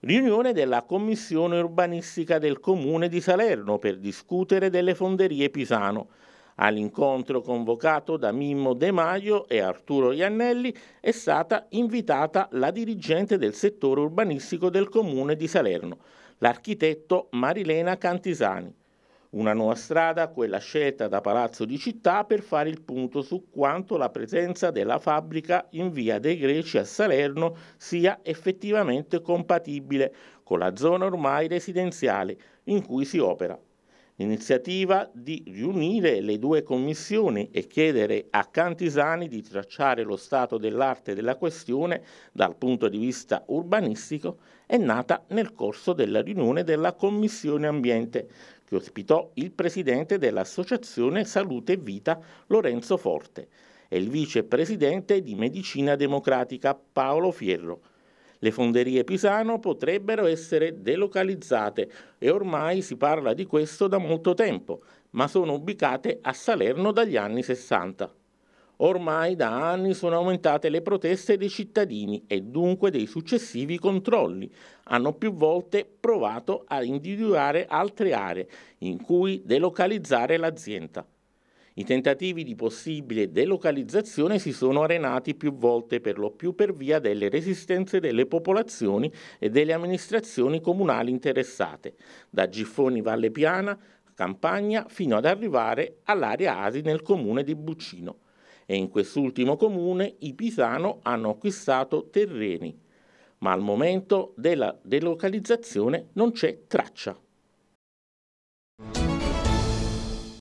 riunione della Commissione Urbanistica del Comune di Salerno per discutere delle fonderie Pisano. All'incontro convocato da Mimmo De Maio e Arturo Iannelli è stata invitata la dirigente del settore urbanistico del Comune di Salerno, l'architetto Marilena Cantisani. Una nuova strada, quella scelta da Palazzo di Città per fare il punto su quanto la presenza della fabbrica in via dei Greci a Salerno sia effettivamente compatibile con la zona ormai residenziale in cui si opera. L'iniziativa di riunire le due commissioni e chiedere a Cantisani di tracciare lo stato dell'arte della questione dal punto di vista urbanistico è nata nel corso della riunione della Commissione Ambiente che ospitò il presidente dell'Associazione Salute e Vita Lorenzo Forte e il vicepresidente di Medicina Democratica Paolo Fierro. Le fonderie Pisano potrebbero essere delocalizzate e ormai si parla di questo da molto tempo, ma sono ubicate a Salerno dagli anni 60. Ormai da anni sono aumentate le proteste dei cittadini e dunque dei successivi controlli. Hanno più volte provato a individuare altre aree in cui delocalizzare l'azienda. I tentativi di possibile delocalizzazione si sono arenati più volte per lo più per via delle resistenze delle popolazioni e delle amministrazioni comunali interessate, da Giffoni Valle Piana, Campagna, fino ad arrivare all'area ASI nel comune di Buccino e in quest'ultimo comune i Pisano hanno acquistato terreni, ma al momento della delocalizzazione non c'è traccia.